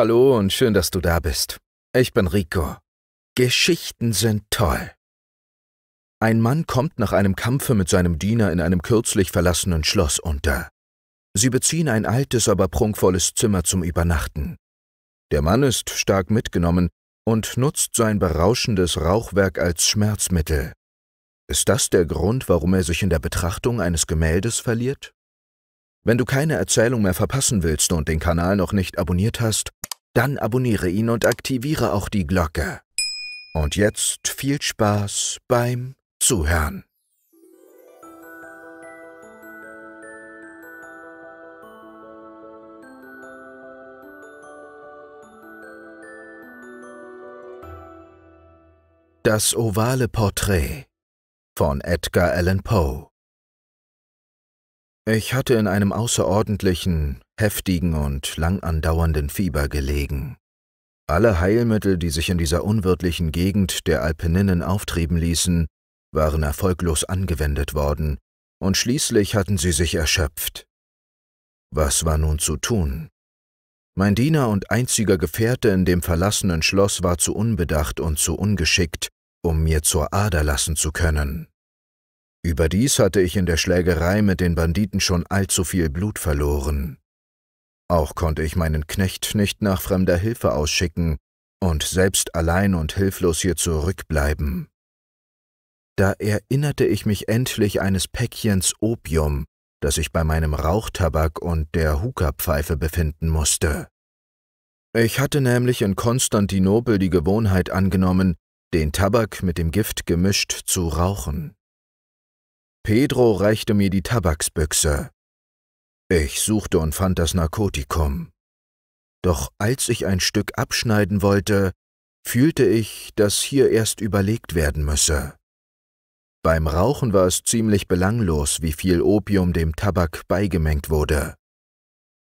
Hallo und schön, dass du da bist. Ich bin Rico. Geschichten sind toll. Ein Mann kommt nach einem Kampfe mit seinem Diener in einem kürzlich verlassenen Schloss unter. Sie beziehen ein altes, aber prunkvolles Zimmer zum Übernachten. Der Mann ist stark mitgenommen und nutzt sein berauschendes Rauchwerk als Schmerzmittel. Ist das der Grund, warum er sich in der Betrachtung eines Gemäldes verliert? Wenn du keine Erzählung mehr verpassen willst und den Kanal noch nicht abonniert hast, dann abonniere ihn und aktiviere auch die Glocke. Und jetzt viel Spaß beim Zuhören. Das ovale Porträt von Edgar Allan Poe Ich hatte in einem außerordentlichen, heftigen und lang andauernden Fieber gelegen. Alle Heilmittel, die sich in dieser unwirtlichen Gegend der Alpeninnen auftrieben ließen, waren erfolglos angewendet worden, und schließlich hatten sie sich erschöpft. Was war nun zu tun? Mein Diener und einziger Gefährte in dem verlassenen Schloss war zu unbedacht und zu ungeschickt, um mir zur Ader lassen zu können. Überdies hatte ich in der Schlägerei mit den Banditen schon allzu viel Blut verloren. Auch konnte ich meinen Knecht nicht nach fremder Hilfe ausschicken und selbst allein und hilflos hier zurückbleiben. Da erinnerte ich mich endlich eines Päckchens Opium, das ich bei meinem Rauchtabak und der Hukapfeife befinden musste. Ich hatte nämlich in Konstantinopel die Gewohnheit angenommen, den Tabak mit dem Gift gemischt zu rauchen. Pedro reichte mir die Tabaksbüchse. Ich suchte und fand das Narkotikum. Doch als ich ein Stück abschneiden wollte, fühlte ich, dass hier erst überlegt werden müsse. Beim Rauchen war es ziemlich belanglos, wie viel Opium dem Tabak beigemengt wurde.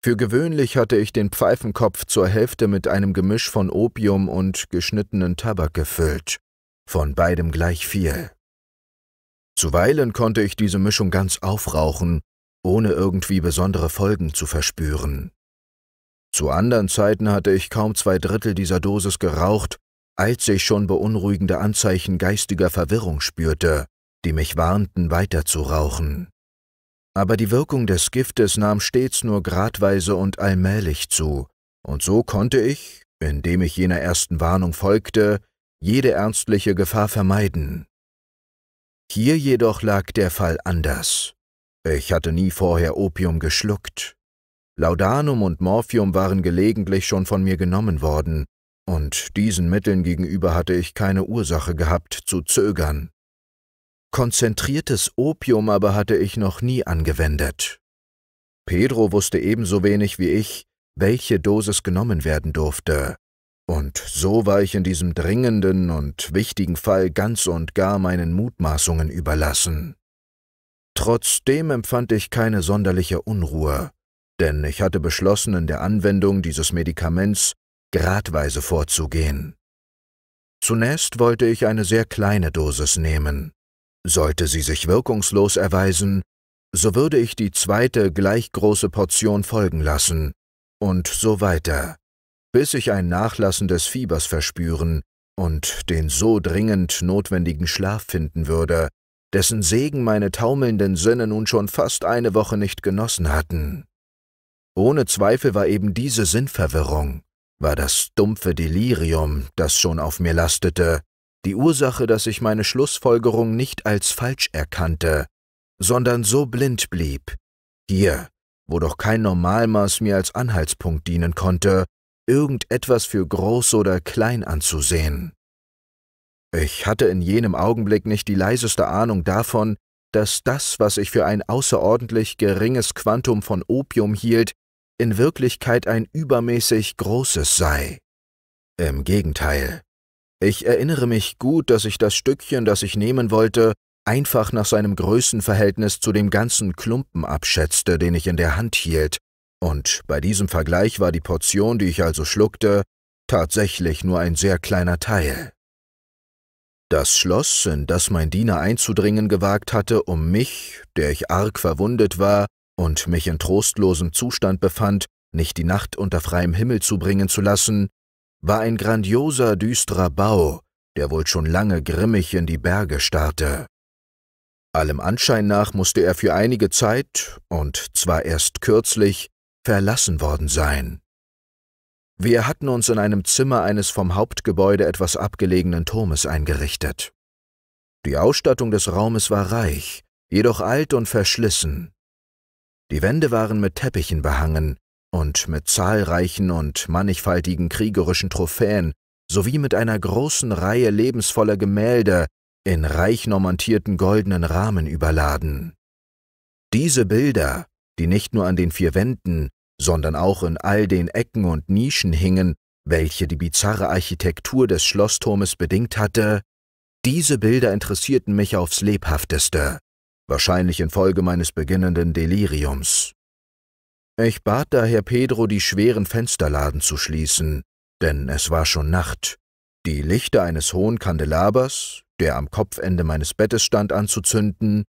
Für gewöhnlich hatte ich den Pfeifenkopf zur Hälfte mit einem Gemisch von Opium und geschnittenen Tabak gefüllt, von beidem gleich viel. Zuweilen konnte ich diese Mischung ganz aufrauchen, ohne irgendwie besondere Folgen zu verspüren. Zu anderen Zeiten hatte ich kaum zwei Drittel dieser Dosis geraucht, als ich schon beunruhigende Anzeichen geistiger Verwirrung spürte, die mich warnten, weiter zu rauchen. Aber die Wirkung des Giftes nahm stets nur gradweise und allmählich zu, und so konnte ich, indem ich jener ersten Warnung folgte, jede ernstliche Gefahr vermeiden. Hier jedoch lag der Fall anders. Ich hatte nie vorher Opium geschluckt. Laudanum und Morphium waren gelegentlich schon von mir genommen worden, und diesen Mitteln gegenüber hatte ich keine Ursache gehabt zu zögern. Konzentriertes Opium aber hatte ich noch nie angewendet. Pedro wusste ebenso wenig wie ich, welche Dosis genommen werden durfte, und so war ich in diesem dringenden und wichtigen Fall ganz und gar meinen Mutmaßungen überlassen. Trotzdem empfand ich keine sonderliche Unruhe, denn ich hatte beschlossen, in der Anwendung dieses Medikaments gradweise vorzugehen. Zunächst wollte ich eine sehr kleine Dosis nehmen. Sollte sie sich wirkungslos erweisen, so würde ich die zweite gleich große Portion folgen lassen, und so weiter, bis ich ein Nachlassen des Fiebers verspüren und den so dringend notwendigen Schlaf finden würde, dessen Segen meine taumelnden Sinne nun schon fast eine Woche nicht genossen hatten. Ohne Zweifel war eben diese Sinnverwirrung, war das dumpfe Delirium, das schon auf mir lastete, die Ursache, dass ich meine Schlussfolgerung nicht als falsch erkannte, sondern so blind blieb. Hier, wo doch kein Normalmaß mir als Anhaltspunkt dienen konnte, irgendetwas für groß oder klein anzusehen. Ich hatte in jenem Augenblick nicht die leiseste Ahnung davon, dass das, was ich für ein außerordentlich geringes Quantum von Opium hielt, in Wirklichkeit ein übermäßig großes sei. Im Gegenteil. Ich erinnere mich gut, dass ich das Stückchen, das ich nehmen wollte, einfach nach seinem Größenverhältnis zu dem ganzen Klumpen abschätzte, den ich in der Hand hielt, und bei diesem Vergleich war die Portion, die ich also schluckte, tatsächlich nur ein sehr kleiner Teil. Das Schloss, in das mein Diener einzudringen gewagt hatte, um mich, der ich arg verwundet war und mich in trostlosem Zustand befand, nicht die Nacht unter freiem Himmel zubringen zu lassen, war ein grandioser, düsterer Bau, der wohl schon lange grimmig in die Berge starrte. Allem Anschein nach musste er für einige Zeit, und zwar erst kürzlich, verlassen worden sein. Wir hatten uns in einem Zimmer eines vom Hauptgebäude etwas abgelegenen Turmes eingerichtet. Die Ausstattung des Raumes war reich, jedoch alt und verschlissen. Die Wände waren mit Teppichen behangen und mit zahlreichen und mannigfaltigen kriegerischen Trophäen sowie mit einer großen Reihe lebensvoller Gemälde in reich normantierten goldenen Rahmen überladen. Diese Bilder, die nicht nur an den vier Wänden, sondern auch in all den Ecken und Nischen hingen, welche die bizarre Architektur des Schlossturmes bedingt hatte, diese Bilder interessierten mich aufs lebhafteste, wahrscheinlich infolge meines beginnenden Deliriums. Ich bat daher Pedro, die schweren Fensterladen zu schließen, denn es war schon Nacht. Die Lichter eines hohen Kandelabers, der am Kopfende meines Bettes stand, anzuzünden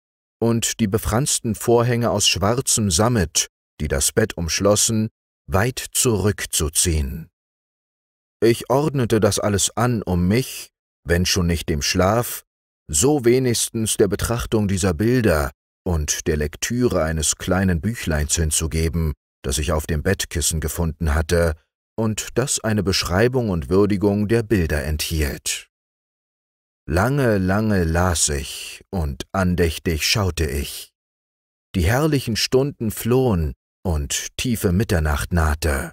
und die befransten Vorhänge aus schwarzem Sammet, die das Bett umschlossen, weit zurückzuziehen. Ich ordnete das alles an, um mich, wenn schon nicht dem Schlaf, so wenigstens der Betrachtung dieser Bilder und der Lektüre eines kleinen Büchleins hinzugeben, das ich auf dem Bettkissen gefunden hatte und das eine Beschreibung und Würdigung der Bilder enthielt. Lange, lange las ich und andächtig schaute ich. Die herrlichen Stunden flohen, und tiefe Mitternacht nahte.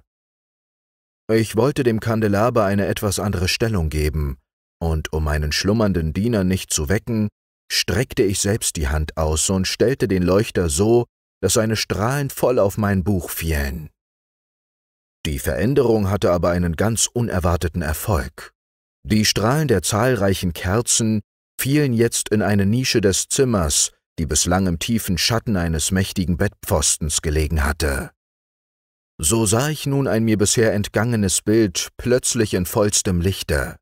Ich wollte dem Kandelaber eine etwas andere Stellung geben, und um meinen schlummernden Diener nicht zu wecken, streckte ich selbst die Hand aus und stellte den Leuchter so, dass seine Strahlen voll auf mein Buch fielen. Die Veränderung hatte aber einen ganz unerwarteten Erfolg. Die Strahlen der zahlreichen Kerzen fielen jetzt in eine Nische des Zimmers, die bislang im tiefen Schatten eines mächtigen Bettpfostens gelegen hatte. So sah ich nun ein mir bisher entgangenes Bild plötzlich in vollstem Lichte.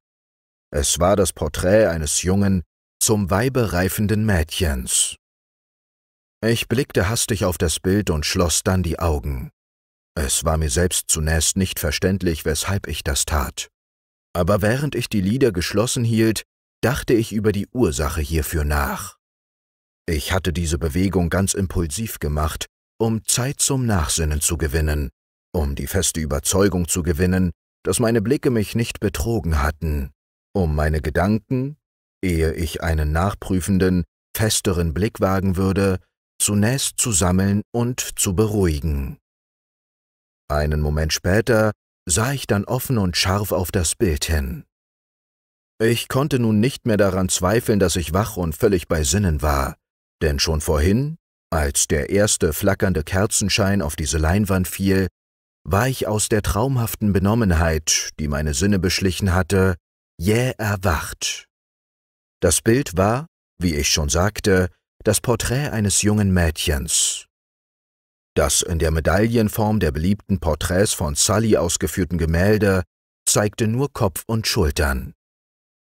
Es war das Porträt eines jungen, zum Weibe reifenden Mädchens. Ich blickte hastig auf das Bild und schloss dann die Augen. Es war mir selbst zunächst nicht verständlich, weshalb ich das tat. Aber während ich die Lieder geschlossen hielt, dachte ich über die Ursache hierfür nach. Ich hatte diese Bewegung ganz impulsiv gemacht, um Zeit zum Nachsinnen zu gewinnen, um die feste Überzeugung zu gewinnen, dass meine Blicke mich nicht betrogen hatten, um meine Gedanken, ehe ich einen nachprüfenden, festeren Blick wagen würde, zunächst zu sammeln und zu beruhigen. Einen Moment später sah ich dann offen und scharf auf das Bild hin. Ich konnte nun nicht mehr daran zweifeln, dass ich wach und völlig bei Sinnen war. Denn schon vorhin, als der erste flackernde Kerzenschein auf diese Leinwand fiel, war ich aus der traumhaften Benommenheit, die meine Sinne beschlichen hatte, jäh erwacht. Das Bild war, wie ich schon sagte, das Porträt eines jungen Mädchens. Das in der Medaillenform der beliebten Porträts von Sully ausgeführten Gemälde zeigte nur Kopf und Schultern.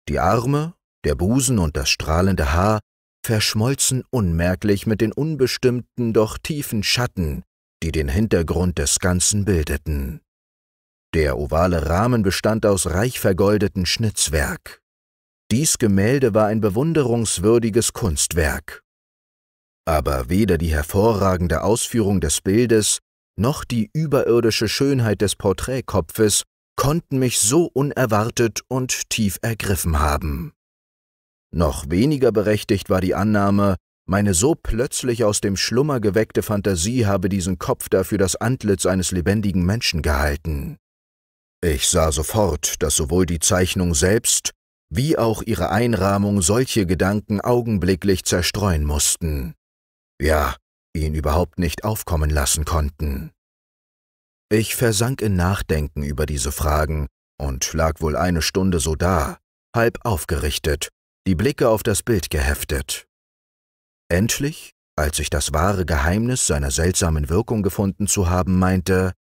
Die Arme, der Busen und das strahlende Haar verschmolzen unmerklich mit den unbestimmten, doch tiefen Schatten, die den Hintergrund des Ganzen bildeten. Der ovale Rahmen bestand aus reich vergoldeten Schnitzwerk. Dies Gemälde war ein bewunderungswürdiges Kunstwerk. Aber weder die hervorragende Ausführung des Bildes noch die überirdische Schönheit des Porträtkopfes konnten mich so unerwartet und tief ergriffen haben. Noch weniger berechtigt war die Annahme, meine so plötzlich aus dem Schlummer geweckte Fantasie habe diesen Kopf dafür das Antlitz eines lebendigen Menschen gehalten. Ich sah sofort, dass sowohl die Zeichnung selbst wie auch ihre Einrahmung solche Gedanken augenblicklich zerstreuen mussten. Ja, ihn überhaupt nicht aufkommen lassen konnten. Ich versank in Nachdenken über diese Fragen und lag wohl eine Stunde so da, halb aufgerichtet, die Blicke auf das Bild geheftet. Endlich, als ich das wahre Geheimnis seiner seltsamen Wirkung gefunden zu haben meinte,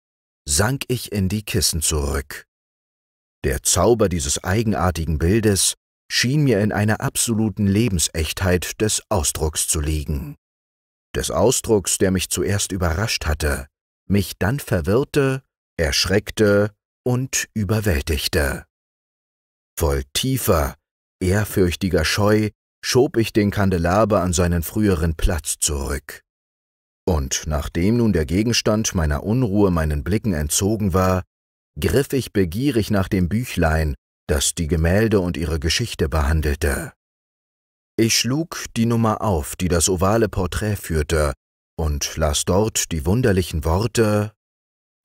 sank ich in die Kissen zurück. Der Zauber dieses eigenartigen Bildes schien mir in einer absoluten Lebensechtheit des Ausdrucks zu liegen. Des Ausdrucks, der mich zuerst überrascht hatte, mich dann verwirrte, erschreckte und überwältigte. Voll tiefer, Ehrfürchtiger Scheu schob ich den Kandelaber an seinen früheren Platz zurück. Und nachdem nun der Gegenstand meiner Unruhe meinen Blicken entzogen war, griff ich begierig nach dem Büchlein, das die Gemälde und ihre Geschichte behandelte. Ich schlug die Nummer auf, die das ovale Porträt führte, und las dort die wunderlichen Worte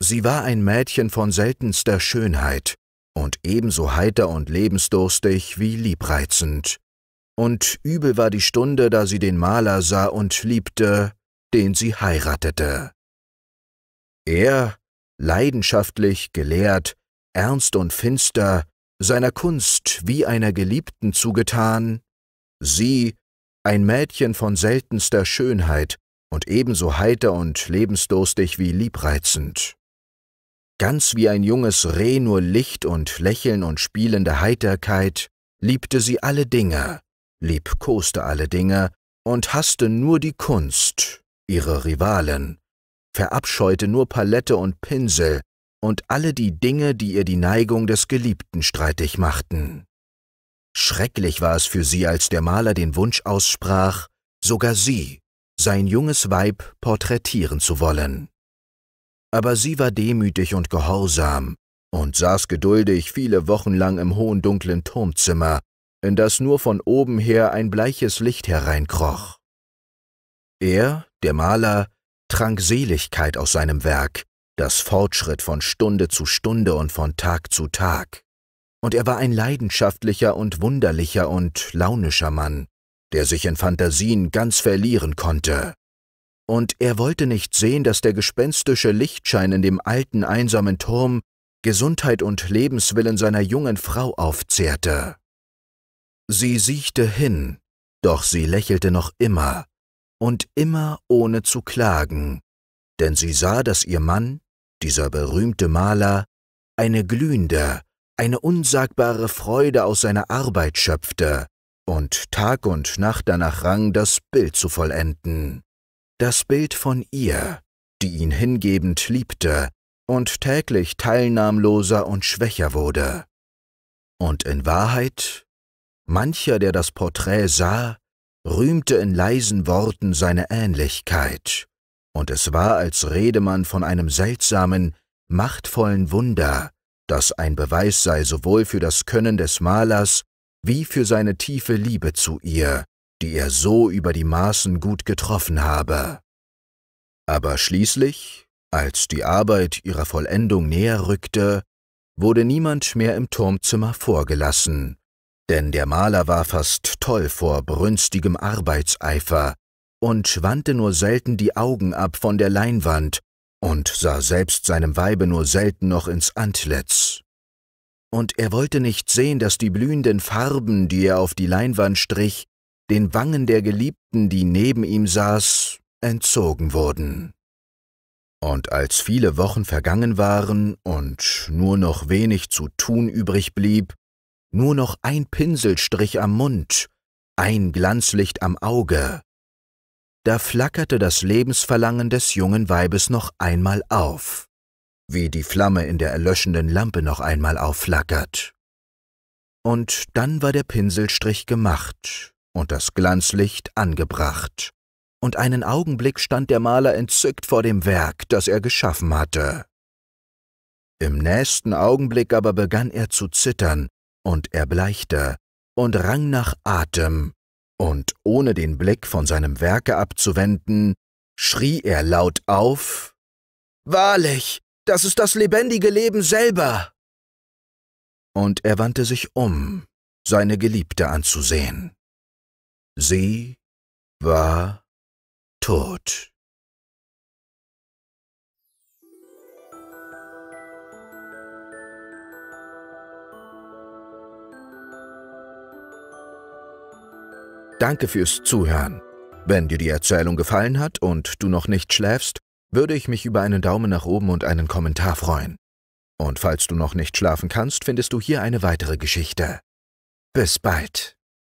Sie war ein Mädchen von seltenster Schönheit, und ebenso heiter und lebensdurstig wie liebreizend. Und übel war die Stunde, da sie den Maler sah und liebte, den sie heiratete. Er, leidenschaftlich gelehrt, ernst und finster, seiner Kunst wie einer Geliebten zugetan, sie, ein Mädchen von seltenster Schönheit und ebenso heiter und lebensdurstig wie liebreizend. Ganz wie ein junges Reh nur Licht und Lächeln und spielende Heiterkeit, liebte sie alle Dinge, liebkoste alle Dinge und hasste nur die Kunst, ihre Rivalen, verabscheute nur Palette und Pinsel und alle die Dinge, die ihr die Neigung des Geliebten streitig machten. Schrecklich war es für sie, als der Maler den Wunsch aussprach, sogar sie, sein junges Weib, porträtieren zu wollen aber sie war demütig und gehorsam und saß geduldig viele Wochen lang im hohen dunklen Turmzimmer, in das nur von oben her ein bleiches Licht hereinkroch. Er, der Maler, trank Seligkeit aus seinem Werk, das Fortschritt von Stunde zu Stunde und von Tag zu Tag. Und er war ein leidenschaftlicher und wunderlicher und launischer Mann, der sich in Fantasien ganz verlieren konnte und er wollte nicht sehen, dass der gespenstische Lichtschein in dem alten, einsamen Turm Gesundheit und Lebenswillen seiner jungen Frau aufzehrte. Sie siechte hin, doch sie lächelte noch immer, und immer ohne zu klagen, denn sie sah, dass ihr Mann, dieser berühmte Maler, eine glühende, eine unsagbare Freude aus seiner Arbeit schöpfte und Tag und Nacht danach rang, das Bild zu vollenden das Bild von ihr, die ihn hingebend liebte und täglich teilnahmloser und schwächer wurde. Und in Wahrheit, mancher, der das Porträt sah, rühmte in leisen Worten seine Ähnlichkeit, und es war, als rede man von einem seltsamen, machtvollen Wunder, das ein Beweis sei sowohl für das Können des Malers wie für seine tiefe Liebe zu ihr, die er so über die Maßen gut getroffen habe. Aber schließlich, als die Arbeit ihrer Vollendung näher rückte, wurde niemand mehr im Turmzimmer vorgelassen, denn der Maler war fast toll vor brünstigem Arbeitseifer und wandte nur selten die Augen ab von der Leinwand und sah selbst seinem Weibe nur selten noch ins Antlitz. Und er wollte nicht sehen, dass die blühenden Farben, die er auf die Leinwand strich, den Wangen der Geliebten, die neben ihm saß, entzogen wurden. Und als viele Wochen vergangen waren und nur noch wenig zu tun übrig blieb, nur noch ein Pinselstrich am Mund, ein Glanzlicht am Auge, da flackerte das Lebensverlangen des jungen Weibes noch einmal auf, wie die Flamme in der erlöschenden Lampe noch einmal aufflackert. Und dann war der Pinselstrich gemacht, und das Glanzlicht angebracht. Und einen Augenblick stand der Maler entzückt vor dem Werk, das er geschaffen hatte. Im nächsten Augenblick aber begann er zu zittern, und erbleichte und rang nach Atem, und ohne den Blick von seinem Werke abzuwenden, schrie er laut auf Wahrlich, das ist das lebendige Leben selber. Und er wandte sich um, seine Geliebte anzusehen. Sie war tot. Danke fürs Zuhören. Wenn dir die Erzählung gefallen hat und du noch nicht schläfst, würde ich mich über einen Daumen nach oben und einen Kommentar freuen. Und falls du noch nicht schlafen kannst, findest du hier eine weitere Geschichte. Bis bald.